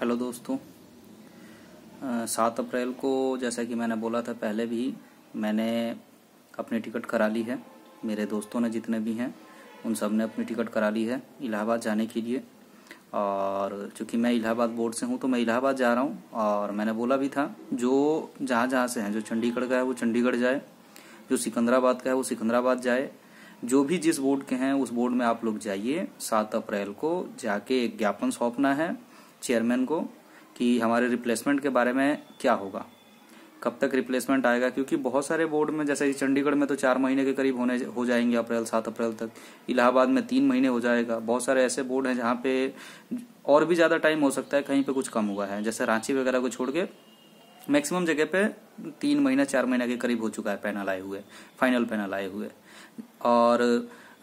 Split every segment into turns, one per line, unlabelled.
hello दोस्तों सात अप्रैल को जैसा कि मैंने बोला था पहले भी मैंने अपनी टिकट करा ली है मेरे दोस्तों ने जितने भी हैं उन सब ने अपनी टिकट करा ली है इलाहाबाद जाने के लिए और चूंकि मैं इलाहाबाद बोर्ड से हूं तो मैं इलाहाबाद जा रहा हूं और मैंने बोला भी था जो जहाँ जहाँ से हैं जो चंडीगढ़ का है वो चंडीगढ़ जाए जो सिकंदराबाद का है वो सिकंदराबाद जाए जो भी जिस बोर्ड के हैं उस बोर्ड में आप लोग जाइए सात अप्रैल को जाके एक ज्ञापन सौंपना है चेयरमैन को कि हमारे रिप्लेसमेंट के बारे में क्या होगा कब तक रिप्लेसमेंट आएगा क्योंकि बहुत सारे बोर्ड में जैसे चंडीगढ़ में तो चार महीने के करीब होने हो जाएंगे अप्रैल सात अप्रैल तक इलाहाबाद में तीन महीने हो जाएगा बहुत सारे ऐसे बोर्ड हैं जहाँ पे और भी ज़्यादा टाइम हो सकता है कहीं पे कुछ कम हुआ है जैसे रांची वगैरह को छोड़ के मैक्सिमम जगह पे तीन महीना चार महीना के करीब हो चुका है पैनल आए हुए फाइनल पैनल आए हुए और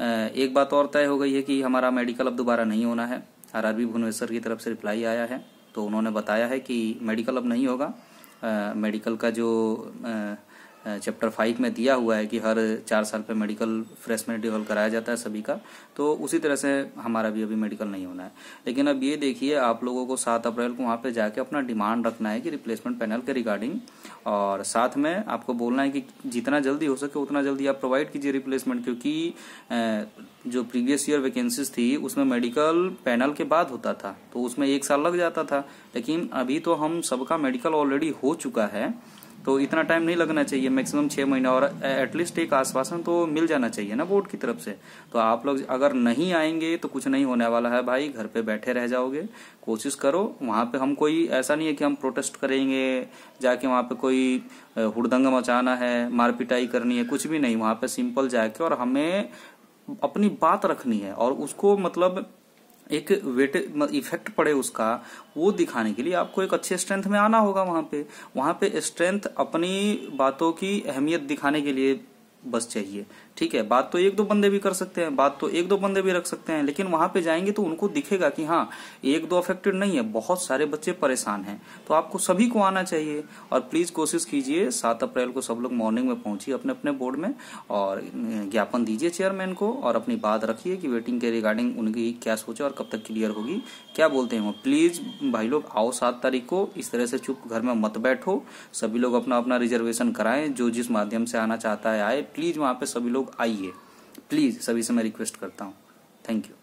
एक बात और तय हो गई है कि हमारा मेडिकल अब दोबारा नहीं होना है आरआरबी भुवनेश्वर की तरफ से रिप्लाई आया है तो उन्होंने बताया है कि मेडिकल अब नहीं होगा आ, मेडिकल का जो आ, चैप्टर फाइव में दिया हुआ है कि हर चार साल पे मेडिकल फ्रेशमेंट डिवॉल्व कराया जाता है सभी का तो उसी तरह से हमारा भी अभी मेडिकल नहीं होना है लेकिन अब ये देखिए आप लोगों को सात अप्रैल को वहाँ पे जाके अपना डिमांड रखना है कि रिप्लेसमेंट पैनल के रिगार्डिंग और साथ में आपको बोलना है कि जितना जल्दी हो सके उतना जल्दी आप प्रोवाइड कीजिए रिप्लेसमेंट क्योंकि जो प्रीवियस ईयर वैकेंसीज थी उसमें मेडिकल पैनल के बाद होता था तो उसमें एक साल लग जाता था लेकिन अभी तो हम सबका मेडिकल ऑलरेडी हो चुका है तो इतना टाइम नहीं लगना चाहिए मैक्सिमम छः महीना और एटलीस्ट एक आश्वासन तो मिल जाना चाहिए ना बोर्ड की तरफ से तो आप लोग अगर नहीं आएंगे तो कुछ नहीं होने वाला है भाई घर पे बैठे रह जाओगे कोशिश करो वहाँ पे हम कोई ऐसा नहीं है कि हम प्रोटेस्ट करेंगे जाके वहाँ पे कोई हुड़दंग मचाना है मारपिटाई करनी है कुछ भी नहीं वहाँ पे सिंपल जाके और हमें अपनी बात रखनी है और उसको मतलब एक वेट इफेक्ट मतलब पड़े उसका वो दिखाने के लिए आपको एक अच्छे स्ट्रेंथ में आना होगा वहां पे वहां पे स्ट्रेंथ अपनी बातों की अहमियत दिखाने के लिए बस चाहिए ठीक है बात तो एक दो बंदे भी कर सकते हैं बात तो एक दो बंदे भी रख सकते हैं लेकिन वहां पे जाएंगे तो उनको दिखेगा कि हाँ एक दो अफेक्टेड नहीं है बहुत सारे बच्चे परेशान हैं तो आपको सभी को आना चाहिए और प्लीज कोशिश कीजिए सात अप्रैल को सब लोग मॉर्निंग में पहुंचिए अपने अपने बोर्ड में और ज्ञापन दीजिए चेयरमैन को और अपनी बात रखिए कि वेटिंग के रिगार्डिंग उनकी क्या सोचे और कब तक क्लियर होगी क्या बोलते हैं वो प्लीज भाई लोग आओ सात तारीख को इस तरह से चुप घर में मत बैठो सभी लोग अपना अपना रिजर्वेशन कराएं जो जिस माध्यम से आना चाहता है आए प्लीज़ वहां पे सभी लोग आइए प्लीज़ सभी से मैं रिक्वेस्ट करता हूँ थैंक यू